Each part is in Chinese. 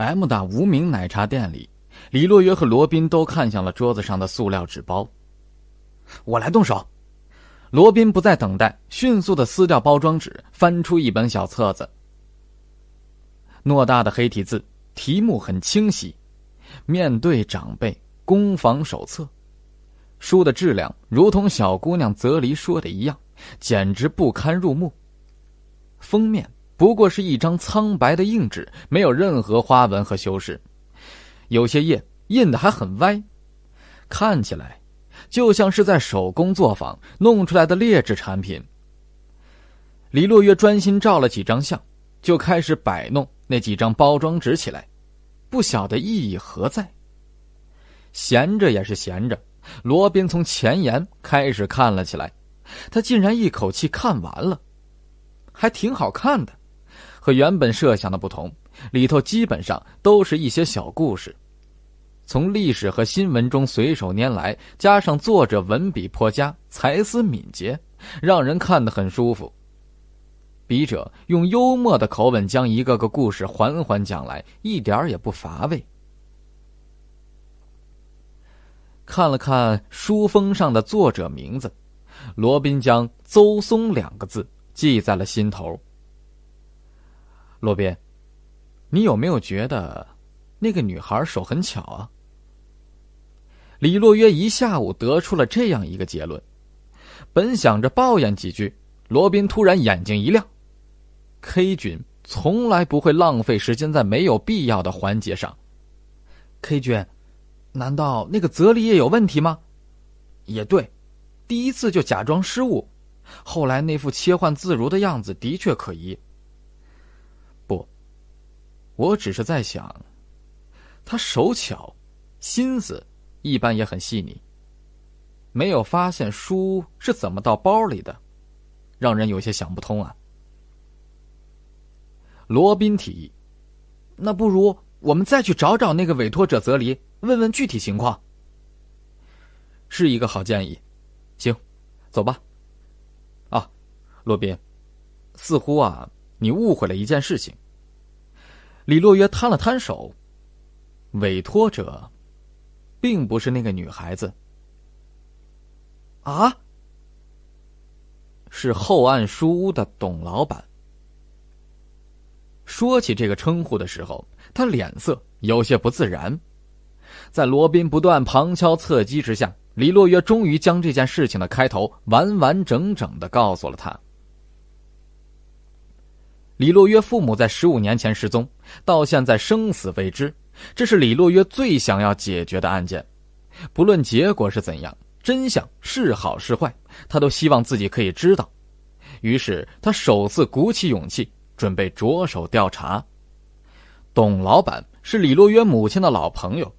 M 大无名奶茶店里，李洛约和罗宾都看向了桌子上的塑料纸包。我来动手。罗宾不再等待，迅速的撕掉包装纸，翻出一本小册子。偌大的黑体字，题目很清晰。面对长辈攻防手册，书的质量如同小姑娘泽黎说的一样，简直不堪入目。封面。不过是一张苍白的硬纸，没有任何花纹和修饰，有些页印的还很歪，看起来就像是在手工作坊弄出来的劣质产品。李洛约专心照了几张相，就开始摆弄那几张包装纸起来，不晓得意义何在。闲着也是闲着，罗宾从前言开始看了起来，他竟然一口气看完了，还挺好看的。和原本设想的不同，里头基本上都是一些小故事，从历史和新闻中随手拈来，加上作者文笔颇佳，才思敏捷，让人看得很舒服。笔者用幽默的口吻将一个个故事缓缓讲来，一点儿也不乏味。看了看书封上的作者名字，罗宾将“邹松”两个字记在了心头。罗宾，你有没有觉得那个女孩手很巧啊？李洛约一下午得出了这样一个结论，本想着抱怨几句，罗宾突然眼睛一亮。K 君从来不会浪费时间在没有必要的环节上。K 君，难道那个泽里也有问题吗？也对，第一次就假装失误，后来那副切换自如的样子的确可疑。我只是在想，他手巧，心思一般也很细腻。没有发现书是怎么到包里的，让人有些想不通啊。罗宾提议：“那不如我们再去找找那个委托者泽离，问问具体情况。”是一个好建议，行，走吧。啊，罗宾，似乎啊，你误会了一件事情。李洛约摊了摊手，委托者并不是那个女孩子。啊，是后岸书屋的董老板。说起这个称呼的时候，他脸色有些不自然。在罗宾不断旁敲侧击之下，李洛约终于将这件事情的开头完完整整的告诉了他。李洛约父母在十五年前失踪，到现在生死未知，这是李洛约最想要解决的案件。不论结果是怎样，真相是好是坏，他都希望自己可以知道。于是他首次鼓起勇气，准备着手调查。董老板是李洛约母亲的老朋友，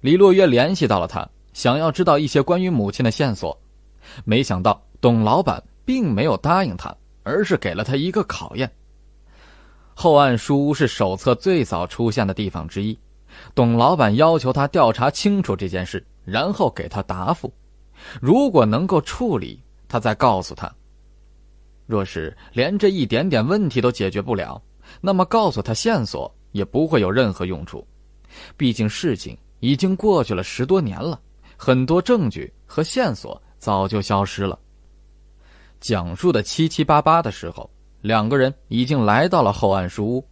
李洛约联系到了他，想要知道一些关于母亲的线索。没想到董老板并没有答应他，而是给了他一个考验。后案书是手册最早出现的地方之一，董老板要求他调查清楚这件事，然后给他答复。如果能够处理，他再告诉他；若是连这一点点问题都解决不了，那么告诉他线索也不会有任何用处。毕竟事情已经过去了十多年了，很多证据和线索早就消失了。讲述的七七八八的时候。两个人已经来到了后岸书屋，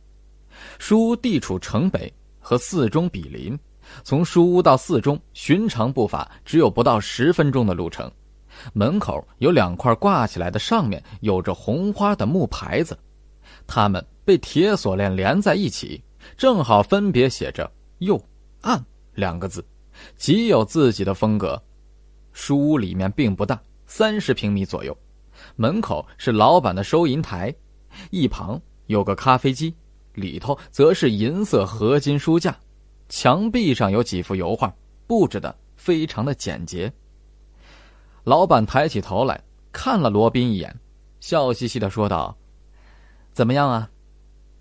书屋地处城北，和寺中比邻。从书屋到寺中，寻常步伐只有不到十分钟的路程。门口有两块挂起来的，上面有着红花的木牌子，它们被铁锁链连在一起，正好分别写着“右岸”两个字，极有自己的风格。书屋里面并不大，三十平米左右。门口是老板的收银台，一旁有个咖啡机，里头则是银色合金书架，墙壁上有几幅油画，布置的非常的简洁。老板抬起头来，看了罗宾一眼，笑嘻嘻的说道：“怎么样啊，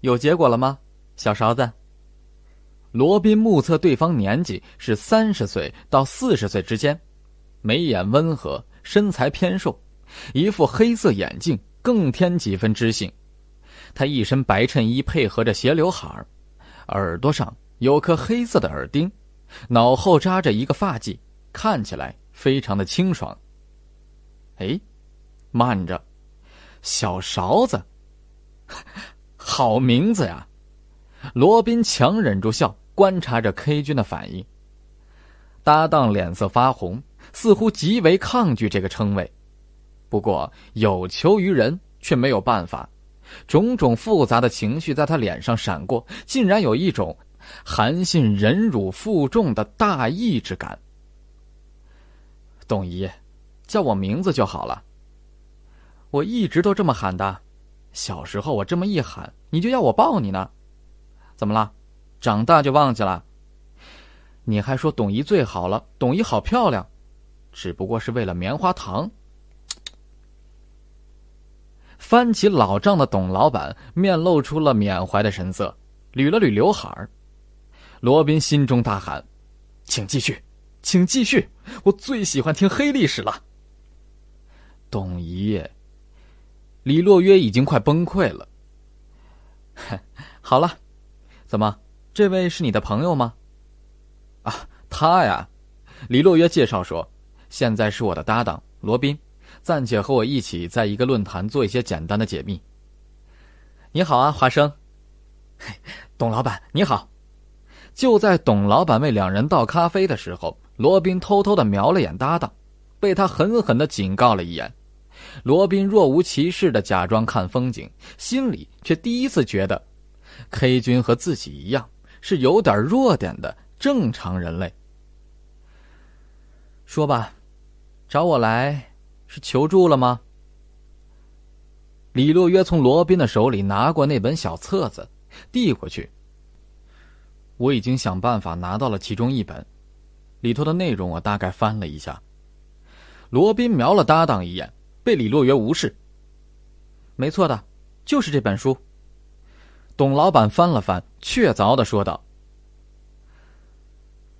有结果了吗，小勺子？”罗宾目测对方年纪是三十岁到四十岁之间，眉眼温和，身材偏瘦。一副黑色眼镜更添几分知性，他一身白衬衣配合着斜刘海儿，耳朵上有颗黑色的耳钉，脑后扎着一个发髻，看起来非常的清爽。哎，慢着，小勺子，好名字呀！罗宾强忍住笑，观察着 K 君的反应。搭档脸色发红，似乎极为抗拒这个称谓。不过有求于人却没有办法，种种复杂的情绪在他脸上闪过，竟然有一种韩信忍辱负重的大义之感。董姨，叫我名字就好了。我一直都这么喊的，小时候我这么一喊，你就要我抱你呢。怎么了？长大就忘记了？你还说董姨最好了，董姨好漂亮，只不过是为了棉花糖。翻起老账的董老板面露出了缅怀的神色，捋了捋刘海儿。罗宾心中大喊：“请继续，请继续！我最喜欢听黑历史了。”董夜，李洛约已经快崩溃了。好了，怎么，这位是你的朋友吗？啊，他呀，李洛约介绍说：“现在是我的搭档罗宾。”暂且和我一起，在一个论坛做一些简单的解密。你好啊，华生。董老板，你好。就在董老板为两人倒咖啡的时候，罗宾偷偷的瞄了眼搭档，被他狠狠的警告了一眼。罗宾若无其事的假装看风景，心里却第一次觉得，K 君和自己一样，是有点弱点的正常人类。说吧，找我来。是求助了吗？李洛约从罗宾的手里拿过那本小册子，递过去。我已经想办法拿到了其中一本，里头的内容我大概翻了一下。罗宾瞄了搭档一眼，被李洛约无视。没错的，就是这本书。董老板翻了翻，确凿的说道：“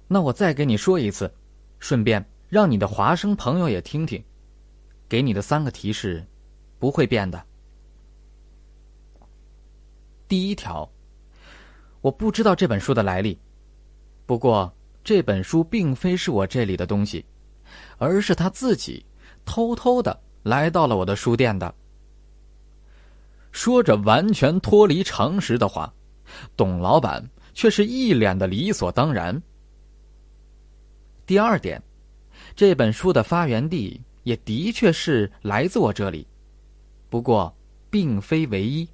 那我再给你说一次，顺便让你的华生朋友也听听。”给你的三个提示不会变的。第一条，我不知道这本书的来历，不过这本书并非是我这里的东西，而是他自己偷偷的来到了我的书店的。说着完全脱离常识的话，董老板却是一脸的理所当然。第二点，这本书的发源地。也的确是来自我这里，不过并非唯一，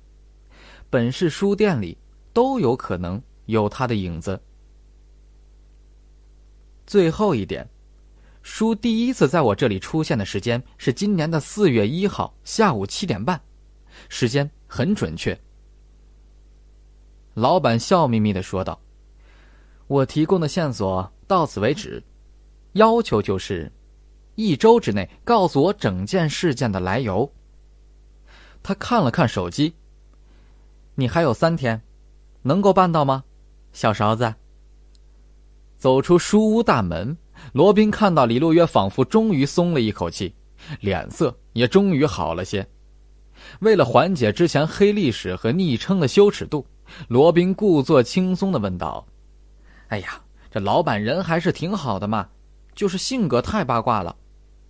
本市书店里都有可能有他的影子。最后一点，书第一次在我这里出现的时间是今年的四月一号下午七点半，时间很准确。老板笑眯眯的说道：“我提供的线索到此为止，要求就是。”一周之内告诉我整件事件的来由。他看了看手机。你还有三天，能够办到吗，小勺子？走出书屋大门，罗宾看到李路约，仿佛终于松了一口气，脸色也终于好了些。为了缓解之前黑历史和昵称的羞耻度，罗宾故作轻松的问道：“哎呀，这老板人还是挺好的嘛，就是性格太八卦了。”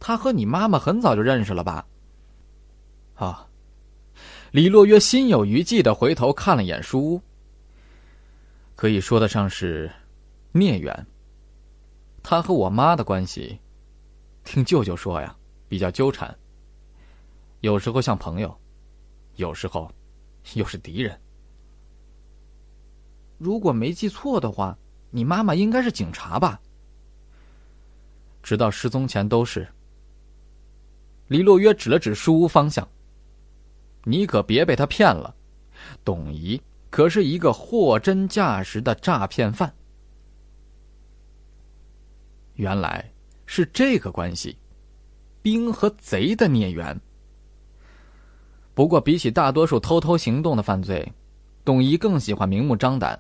他和你妈妈很早就认识了吧？啊，李洛约心有余悸的回头看了眼书屋，可以说得上是孽缘。他和我妈的关系，听舅舅说呀，比较纠缠。有时候像朋友，有时候又是敌人。如果没记错的话，你妈妈应该是警察吧？直到失踪前都是。李洛约指了指书屋方向：“你可别被他骗了，董姨可是一个货真价实的诈骗犯。原来是这个关系，兵和贼的孽缘。不过比起大多数偷偷行动的犯罪，董姨更喜欢明目张胆。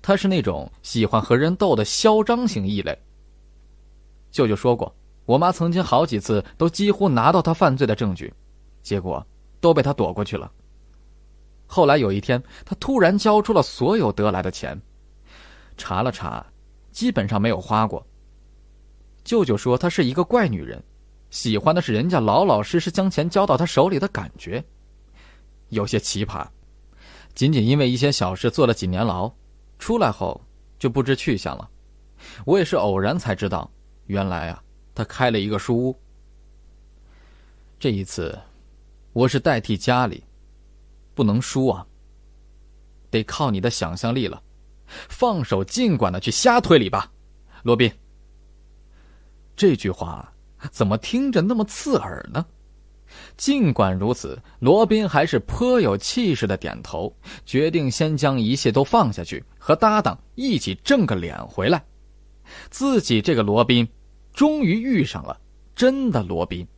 他是那种喜欢和人斗的嚣张型异类。舅舅说过。”我妈曾经好几次都几乎拿到他犯罪的证据，结果都被他躲过去了。后来有一天，他突然交出了所有得来的钱，查了查，基本上没有花过。舅舅说她是一个怪女人，喜欢的是人家老老实实将钱交到她手里的感觉，有些奇葩。仅仅因为一些小事做了几年牢，出来后就不知去向了。我也是偶然才知道，原来啊。他开了一个书屋。这一次，我是代替家里，不能输啊。得靠你的想象力了，放手，尽管的去瞎推理吧，罗宾。这句话怎么听着那么刺耳呢？尽管如此，罗宾还是颇有气势的点头，决定先将一切都放下去，和搭档一起挣个脸回来。自己这个罗宾。终于遇上了真的罗宾。